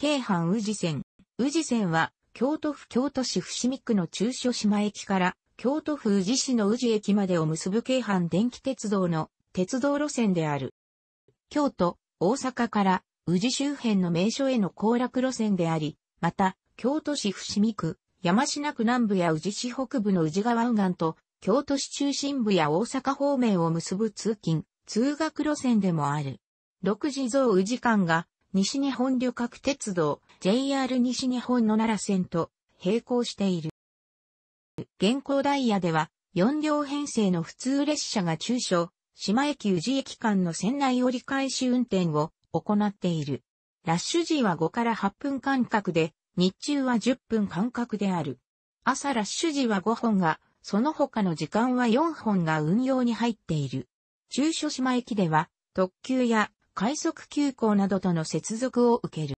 京阪宇治線。宇治線は、京都府京都市伏見区の中小島駅から、京都府宇治市の宇治駅までを結ぶ京阪電気鉄道の鉄道路線である。京都、大阪から宇治周辺の名所への行楽路線であり、また、京都市伏見区、山科区南部や宇治市北部の宇治川右岸と、京都市中心部や大阪方面を結ぶ通勤、通学路線でもある。6時増宇治間が西日本旅客鉄道 JR 西日本の奈良線と並行している。現行ダイヤでは4両編成の普通列車が中小、島駅宇治駅間の線内折り返し運転を行っている。ラッシュ時は5から8分間隔で、日中は10分間隔である。朝ラッシュ時は5本が、その他の時間は4本が運用に入っている。中書島駅では、特急や快速急行などとの接続を受ける。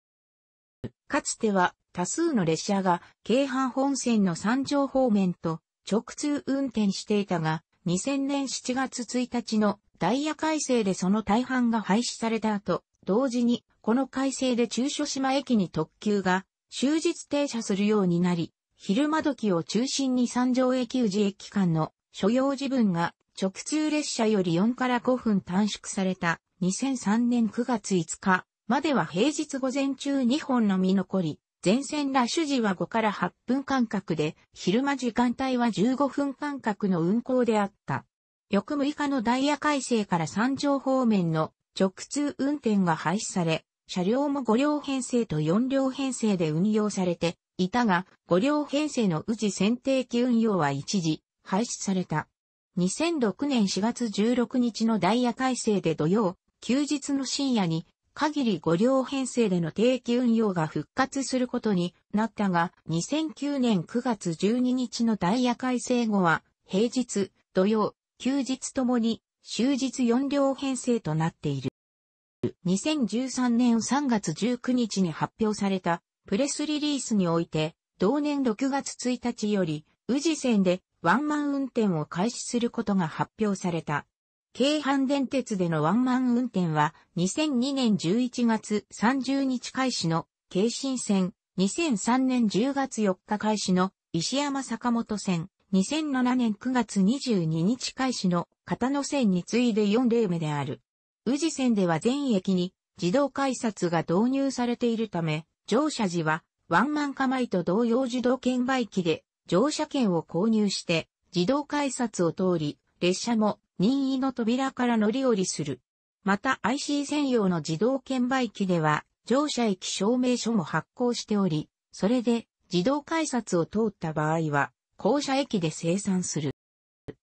かつては多数の列車が京阪本線の山上方面と直通運転していたが、2000年7月1日のダイヤ改正でその大半が廃止された後、同時にこの改正で中所島駅に特急が終日停車するようになり、昼間時を中心に三条駅宇治駅間の所要時分が直通列車より4から5分短縮された2003年9月5日までは平日午前中2本のみ残り、前線ラッシュ時は5から8分間隔で、昼間時間帯は15分間隔の運行であった。翌6日のダイヤ改正から三条方面の直通運転が廃止され、車両も5両編成と4両編成で運用されていたが、5両編成の宇治選定機運用は一時廃止された。2006年4月16日のダイヤ改正で土曜、休日の深夜に限り5両編成での定期運用が復活することになったが、2009年9月12日のダイヤ改正後は、平日、土曜、休日ともに、終日4両編成となっている。2013年3月19日に発表されたプレスリリースにおいて、同年6月1日より、宇治線でワンマン運転を開始することが発表された。京阪電鉄でのワンマン運転は2002年11月30日開始の京新線、2003年10月4日開始の石山坂本線、2007年9月22日開始の片野線に次いで4例目である。宇治線では全駅に自動改札が導入されているため、乗車時はワンマン構えと同様自動券売機で乗車券を購入して自動改札を通り、列車も任意の扉から乗り降りする。また IC 専用の自動券売機では、乗車駅証明書も発行しており、それで自動改札を通った場合は、降車駅で生産する。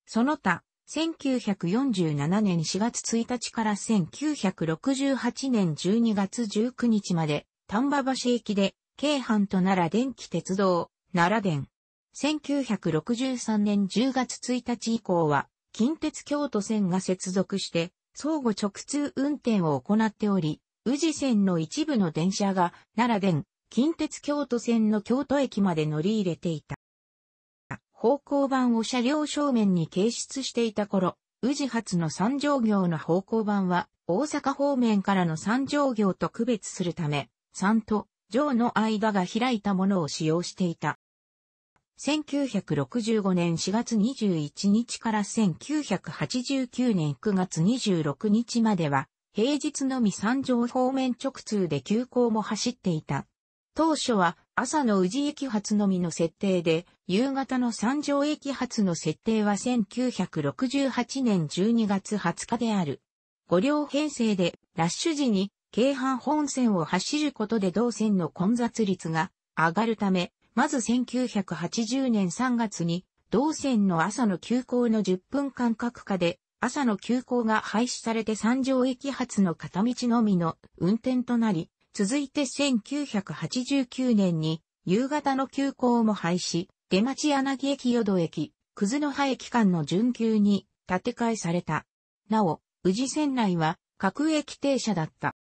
その他、1947年4月1日から1968年12月19日まで、丹波橋駅で、京阪と奈良電気鉄道、奈良電。1963年10月1日以降は、近鉄京都線が接続して、相互直通運転を行っており、宇治線の一部の電車が奈良電、近鉄京都線の京都駅まで乗り入れていた。方向板を車両正面に掲出していた頃、宇治発の三条行の方向板は大阪方面からの三条行と区別するため、三と上の間が開いたものを使用していた。1965年4月21日から1989年9月26日までは、平日のみ三条方面直通で急行も走っていた。当初は朝の宇治駅発のみの設定で、夕方の三条駅発の設定は1968年12月20日である。5両編成でラッシュ時に京阪本線を走ることで同線の混雑率が上がるため、まず1980年3月に、同線の朝の急行の10分間隔下で、朝の急行が廃止されて三条駅発の片道のみの運転となり、続いて1989年に、夕方の急行も廃止、出町柳駅淀駅、くずの葉駅間の準急に建て替えされた。なお、宇治線内は各駅停車だった。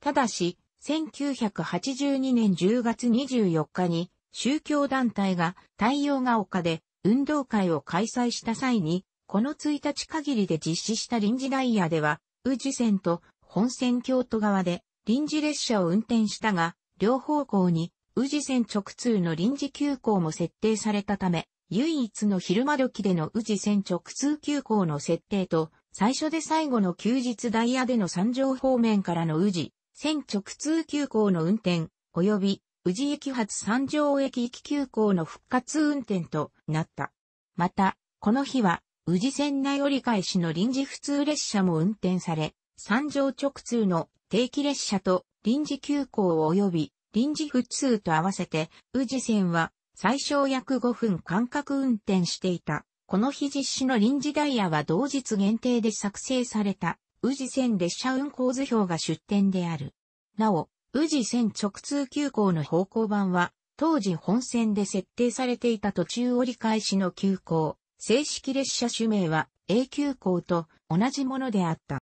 ただし、1982年10月24日に宗教団体が太陽が丘で運動会を開催した際に、この1日限りで実施した臨時ダイヤでは、宇治線と本線京都側で臨時列車を運転したが、両方向に宇治線直通の臨時急行も設定されたため、唯一の昼間時での宇治線直通急行の設定と、最初で最後の休日ダイヤでの三条方面からの宇治、線直通急行の運転、及び宇治駅発三条駅行き急行の復活運転となった。また、この日は、宇治線内折り返しの臨時普通列車も運転され、三条直通の定期列車と臨時急行及び臨時普通と合わせて、宇治線は最小約5分間隔運転していた。この日実施の臨時ダイヤは同日限定で作成された宇治線列車運行図表が出展である。なお、宇治線直通急行の方向版は、当時本線で設定されていた途中折り返しの急行、正式列車種名は A 急行と同じものであった。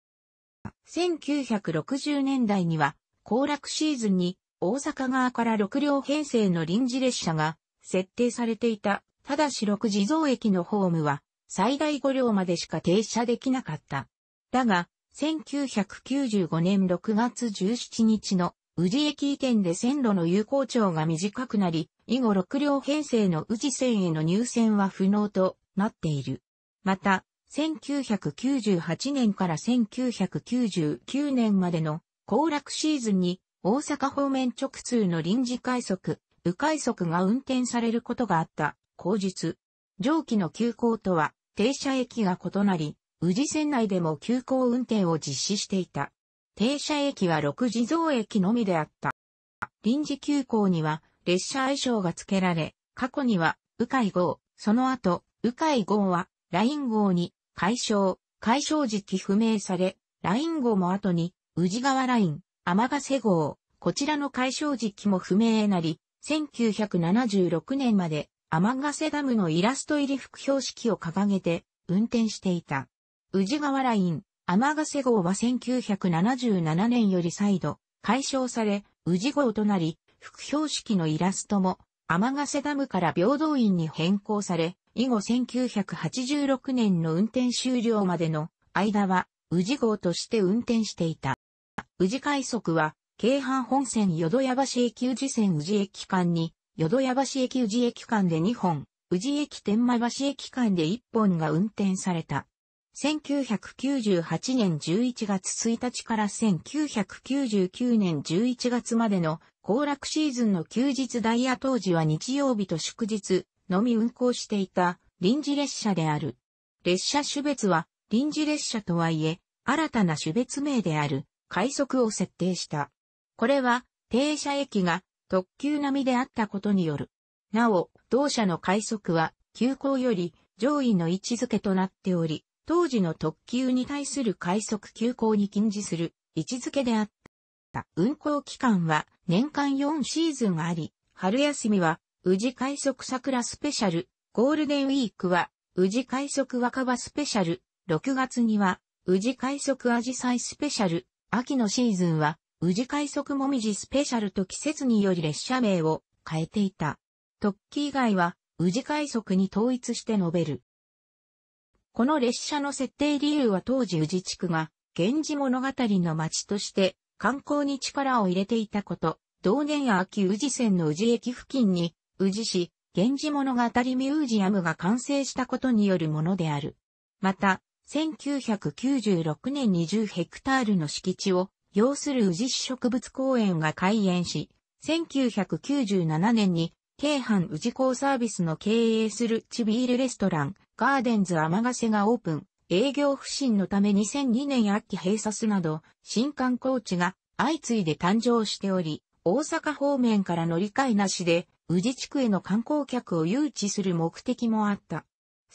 1960年代には、行楽シーズンに大阪側から6両編成の臨時列車が設定されていた、ただし6時増駅のホームは最大5両までしか停車できなかった。だが、1995年6月17日の宇治駅移転で線路の有効長が短くなり、以後6両編成の宇治線への入線は不能となっている。また、1998年から1999年までの行楽シーズンに大阪方面直通の臨時快速、迂快速が運転されることがあった、後述。上記の急行とは停車駅が異なり、宇治線内でも急行運転を実施していた。停車駅は六地蔵駅のみであった。臨時急行には列車愛称が付けられ、過去には、迂回号、その後、迂回号は、ライン号に、解消、解消時期不明され、ライン号も後に、宇治川ライン、天ヶ瀬号、こちらの解消時期も不明なり、1976年まで、天ヶ瀬ダムのイラスト入り副標識を掲げて、運転していた。宇治川ライン、天ヶ瀬号は1977年より再度、解消され、宇治号となり、副標識のイラストも、天ヶ瀬ダムから平等院に変更され、以後1986年の運転終了までの間は、宇治号として運転していた。宇治快速は、京阪本線淀屋橋駅宇治線宇治駅間に、淀屋橋駅宇治駅間で2本、宇治駅天満橋駅間で1本が運転された。1998年11月1日から1999年11月までの行楽シーズンの休日ダイヤ当時は日曜日と祝日のみ運行していた臨時列車である。列車種別は臨時列車とはいえ新たな種別名である快速を設定した。これは停車駅が特急並みであったことによる。なお、同社の快速は急行より上位の位置づけとなっており、当時の特急に対する快速急行に禁じする位置づけであった。運行期間は年間4シーズンあり、春休みは宇治快速桜スペシャル、ゴールデンウィークは宇治快速若葉スペシャル、6月には宇治快速アジサイスペシャル、秋のシーズンは宇治快速もみじスペシャルと季節により列車名を変えていた。特急以外は宇治快速に統一して述べる。この列車の設定理由は当時宇治地区が、源氏物語の町として観光に力を入れていたこと、同年秋宇治線の宇治駅付近に、宇治市、源氏物語ミュージアムが完成したことによるものである。また、1996年20ヘクタールの敷地を要する宇治市植物公園が開園し、1997年に京阪宇治港サービスの経営するチビールレストラン、ガーデンズ天ヶ瀬がオープン。営業不振のため2002年秋閉鎖すなど、新観光地が相次いで誕生しており、大阪方面から乗り換えなしで、宇治地区への観光客を誘致する目的もあった。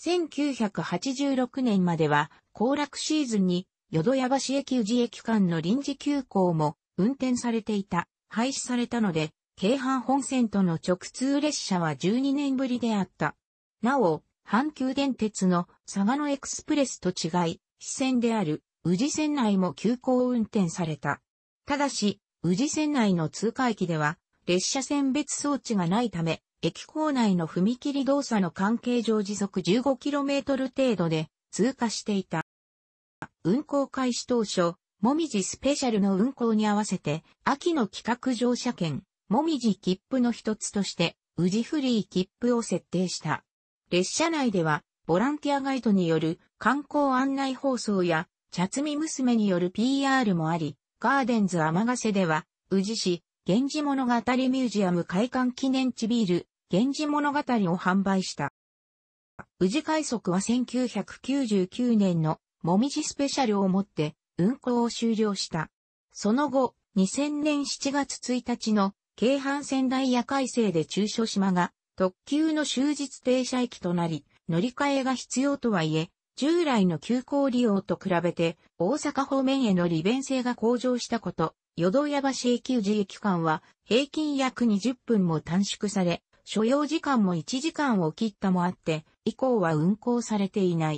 1986年までは、行楽シーズンに、淀屋橋駅宇治駅間の臨時休校も運転されていた、廃止されたので、京阪本線との直通列車は12年ぶりであった。なお、阪急電鉄の佐賀のエクスプレスと違い、支線である宇治線内も急行運転された。ただし、宇治線内の通過駅では、列車線別装置がないため、駅構内の踏切動作の関係上時速 15km 程度で通過していた。運行開始当初、もみじスペシャルの運行に合わせて、秋の企画乗車券、もみじ切符の一つとして、宇治フリー切符を設定した。列車内では、ボランティアガイドによる観光案内放送や、茶摘み娘による PR もあり、ガーデンズ天ヶ瀬では、宇治市、源氏物語ミュージアム開館記念地ビール、源氏物語を販売した。宇治快速は1999年のもみじスペシャルをもって運行を終了した。その後、2000年7月1日の京阪仙台夜海星で中小島が特急の終日停車駅となり、乗り換えが必要とはいえ、従来の急行利用と比べて大阪方面への利便性が向上したこと、淀屋橋駅宇治駅間は平均約20分も短縮され、所要時間も1時間を切ったもあって、以降は運行されていない。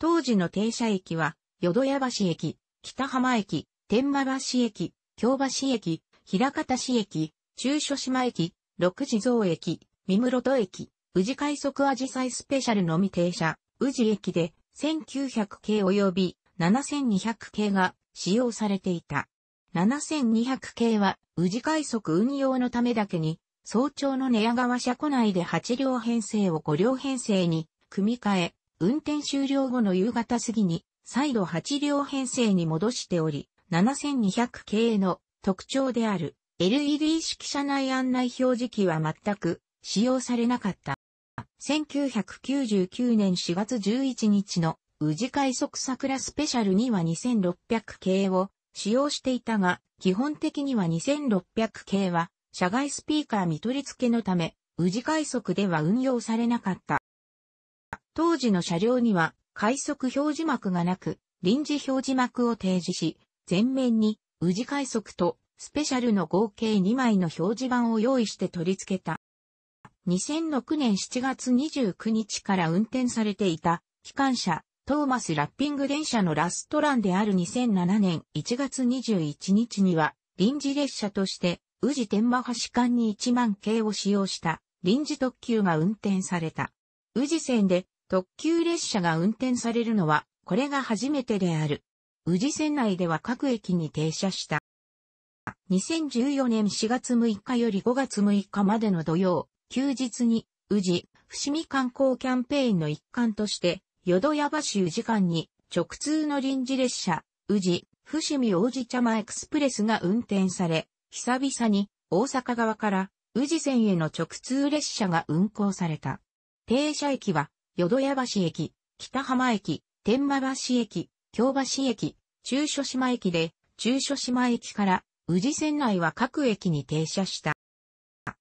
当時の停車駅は、淀屋橋駅、北浜駅、天満橋駅、京橋駅、平方市駅、中所島駅、六地蔵駅、三室戸駅、宇治快速アジサイスペシャルのみ停車、宇治駅で1900系及び7200系が使用されていた。7200系は宇治快速運用のためだけに、早朝の寝屋川車庫内で8両編成を5両編成に組み替え、運転終了後の夕方過ぎに再度8両編成に戻しており、7200系の特徴である LED 式車内案内表示器は全く使用されなかった。1999年4月11日の宇治快速桜スペシャルには2600系を使用していたが、基本的には2600系は車外スピーカー見取り付けのため、宇治快速では運用されなかった。当時の車両には快速表示幕がなく、臨時表示幕を提示し、前面に宇治快速とスペシャルの合計2枚の表示板を用意して取り付けた。2006年7月29日から運転されていた、機関車、トーマスラッピング電車のラストランである2007年1月21日には、臨時列車として、宇治天満橋間に1万系を使用した臨時特急が運転された。宇治線で特急列車が運転されるのは、これが初めてである。宇治線内では各駅に停車した。2014年4月6日より5月6日までの土曜、休日に、宇治、伏見観光キャンペーンの一環として、淀屋橋宇治間に、直通の臨時列車、宇治、伏見王子茶間エクスプレスが運転され、久々に、大阪側から、宇治線への直通列車が運行された。停車駅は、淀屋橋駅、北浜駅、天満橋駅、京橋駅、中所島駅で、中所島駅から、宇治線内は各駅に停車した。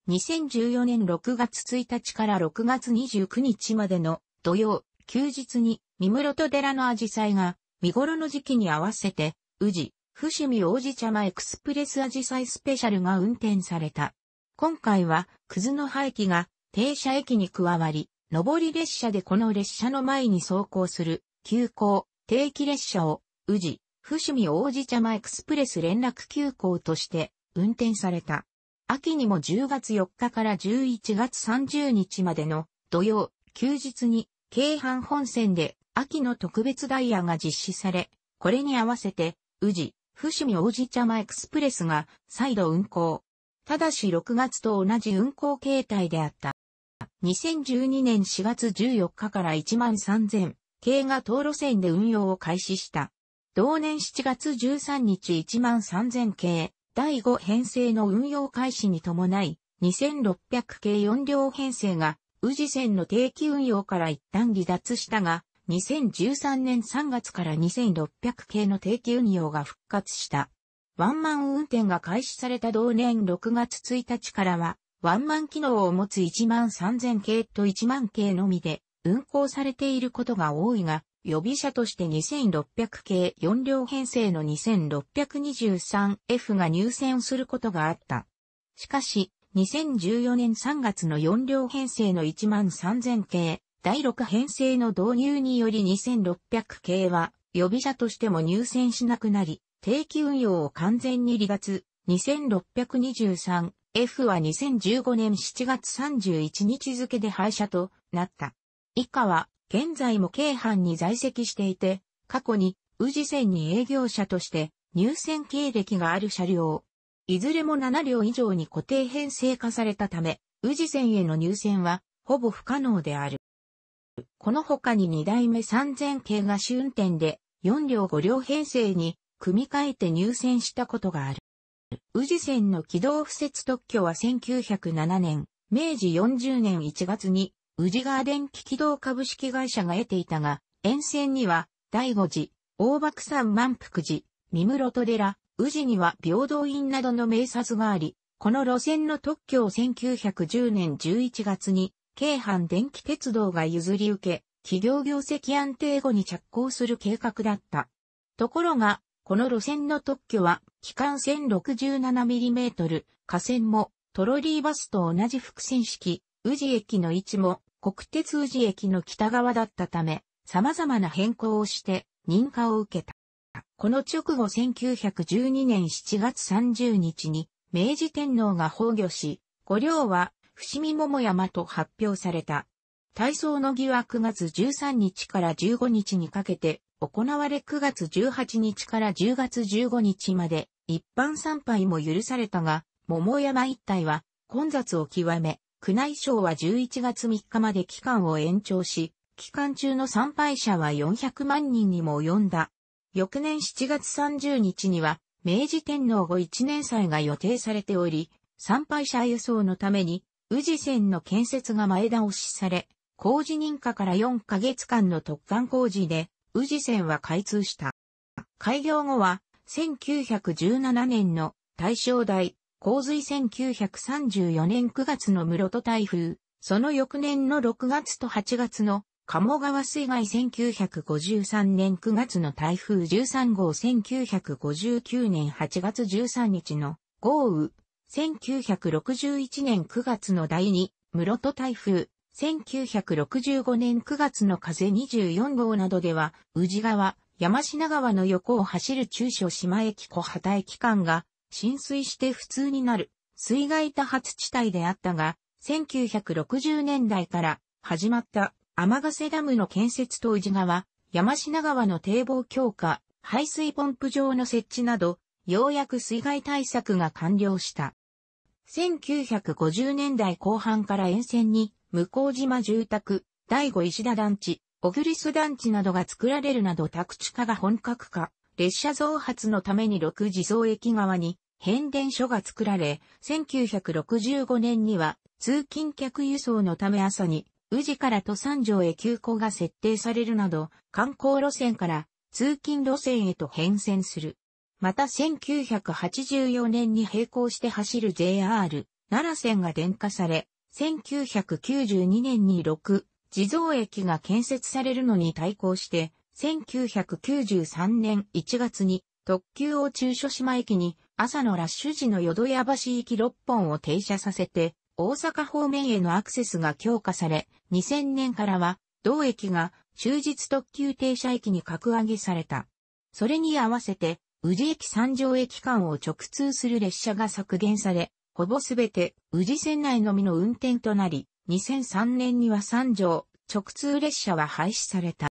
2014年6月1日から6月29日までの土曜、休日に、三室戸寺のアジサイが、見頃の時期に合わせて、宇治、伏見王子茶間エクスプレスアジサイスペシャルが運転された。今回は、くずの葉駅が、停車駅に加わり、上り列車でこの列車の前に走行する、急行、定期列車を、宇治、伏見王子茶間エクスプレス連絡急行として運転された。秋にも10月4日から11月30日までの土曜、休日に京阪本線で秋の特別ダイヤが実施され、これに合わせて宇治、伏見王子茶間エクスプレスが再度運行。ただし6月と同じ運行形態であった。2012年4月14日から1万3000。系が当路線で運用を開始した。同年7月13日1万3000系第5編成の運用開始に伴い、2600系4両編成が宇治線の定期運用から一旦離脱したが、2013年3月から2600系の定期運用が復活した。ワンマン運転が開始された同年6月1日からは、ワンマン機能を持つ1万3000系と1万系のみで、運行されていることが多いが、予備車として2600系4両編成の 2623F が入選することがあった。しかし、2014年3月の4両編成の13000系、第6編成の導入により2600系は予備車としても入選しなくなり、定期運用を完全に離脱、2623F は2015年7月31日付で廃車となった。以下は、現在も京阪に在籍していて、過去に、宇治線に営業車として入線経歴がある車両。いずれも7両以上に固定編成化されたため、宇治線への入線は、ほぼ不可能である。この他に2代目3000系が試運転で、4両5両編成に、組み替えて入線したことがある。宇治線の軌道不設特許は1907年、明治40年1月に宇治川電気軌道株式会社が得ていたが、沿線には、第五寺、大爆山満福寺、三室戸寺、宇治には平等院などの名刹があり、この路線の特許を1910年11月に、京阪電気鉄道が譲り受け、企業業績安定後に着工する計画だった。ところが、この路線の特許は、機関線6 7 m m 架線もトロリーバスと同じ伏線式、宇治駅の位置も国鉄宇治駅の北側だったため、様々な変更をして認可を受けた。この直後1912年7月30日に明治天皇が崩御し、御陵は伏見桃山と発表された。体操の儀は9月13日から15日にかけて行われ9月18日から10月15日まで一般参拝も許されたが、桃山一帯は混雑を極め、宮内省は11月3日まで期間を延長し、期間中の参拝者は400万人にも及んだ。翌年7月30日には、明治天皇後1年祭が予定されており、参拝者輸送のために、宇治線の建設が前倒しされ、工事認可から4ヶ月間の特貫工事で、宇治線は開通した。開業後は、1917年の大正大洪水1934年9月の室戸台風、その翌年の6月と8月の鴨川水害1953年9月の台風13号1959年8月13日の豪雨、1961年9月の第2、室戸台風、1965年9月の風24号などでは、宇治川、山品川の横を走る中小島駅小畑駅間が浸水して普通になる水害多発地帯であったが、1960年代から始まった天ヶ瀬ダムの建設と宇治川、山品川の堤防強化、排水ポンプ場の設置など、ようやく水害対策が完了した。1950年代後半から沿線に、向島住宅、第五石田団地、小栗栖団地などが作られるなど宅地化が本格化。列車増発のために6地蔵駅側に変電所が作られ、1965年には通勤客輸送のため朝に宇治から都山城へ急行が設定されるなど、観光路線から通勤路線へと変遷する。また1984年に並行して走る JR 奈良線が電化され、1992年に6地蔵駅が建設されるのに対抗して、1993年1月に特急を中所島駅に朝のラッシュ時の淀屋橋行き6本を停車させて大阪方面へのアクセスが強化され2000年からは同駅が終日特急停車駅に格上げされた。それに合わせて宇治駅三条駅間を直通する列車が削減され、ほぼすべて宇治線内のみの運転となり、2003年には三条直通列車は廃止された。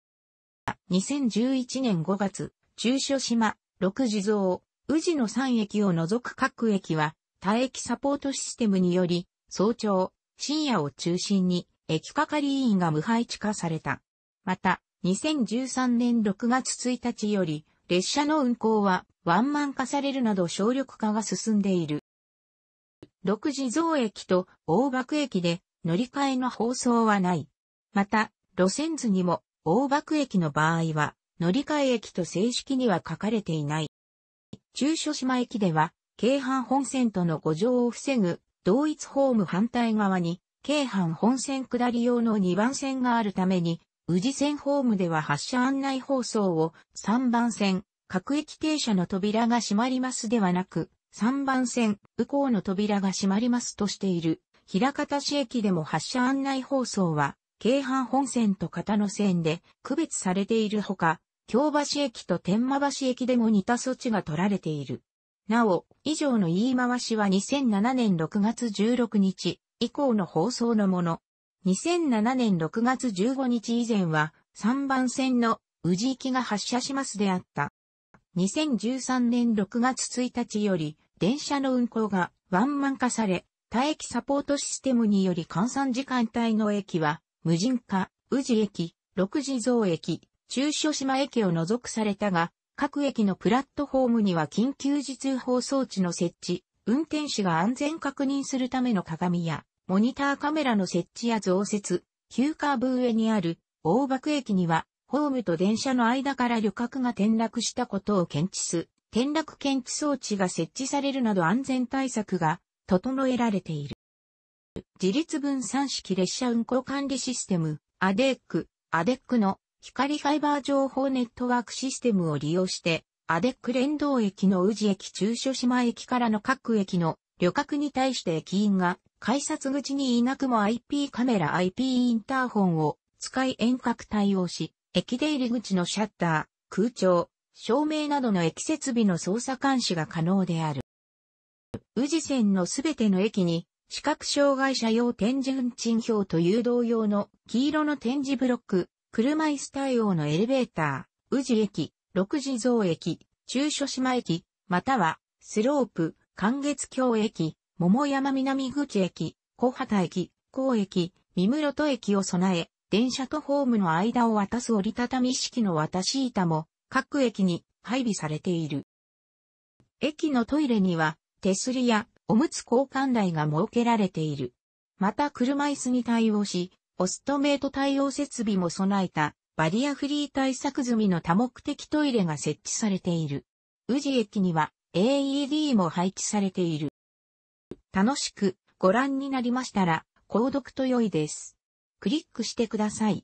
た。2011年5月、中所島、六地蔵、宇治の3駅を除く各駅は、多駅サポートシステムにより、早朝、深夜を中心に、駅係員が無配置化された。また、2013年6月1日より、列車の運行は、ワンマン化されるなど省力化が進んでいる。六地蔵駅と大学駅で乗り換えの放送はない。また、路線図にも大爆駅の場合は、乗り換え駅と正式には書かれていない。中所島駅では、京阪本線との誤乗を防ぐ、同一ホーム反対側に、京阪本線下り用の2番線があるために、宇治線ホームでは発車案内放送を3番線、各駅停車の扉が閉まりますではなく、3番線、右行の扉が閉まりますとしている、平方市駅でも発車案内放送は京阪本線と片野線で区別されているほか、京橋駅と天満橋駅でも似た措置が取られている。なお、以上の言い回しは2007年6月16日以降の放送のもの。2007年6月15日以前は3番線の宇治行きが発車しますであった。2013年6月1日より電車の運行がワンマン化され、多駅サポートシステムにより換算時間帯の駅は無人化、宇治駅、六次蔵駅、中小島駅を除くされたが、各駅のプラットフォームには緊急時通報装置の設置、運転士が安全確認するための鏡や、モニターカメラの設置や増設、急カーブ上にある大爆駅には、ホームと電車の間から旅客が転落したことを検知す、転落検知装置が設置されるなど安全対策が整えられている。自立分散式列車運行管理システム、アデック、アデックの光ファイバー情報ネットワークシステムを利用して、アデック連動駅の宇治駅中所島駅からの各駅の旅客に対して駅員が改札口にいなくも IP カメラ IP インターホンを使い遠隔対応し、駅出入り口のシャッター、空調、照明などの駅設備の操作監視が可能である。宇治線のすべての駅に視覚障害者用展示運賃表と誘導用の黄色の展示ブロック、車椅子対応のエレベーター、宇治駅、六次蔵駅、中所島駅、または、スロープ、関月橋駅、桃山南口駅、小畑駅、高駅、三室戸駅を備え、電車とホームの間を渡す折りたたみ式の渡し板も、各駅に配備されている。駅のトイレには、手すりやおむつ交換台が設けられている。また車椅子に対応し、オストメイト対応設備も備えたバリアフリー対策済みの多目的トイレが設置されている。宇治駅には AED も配置されている。楽しくご覧になりましたら、購読と良いです。クリックしてください。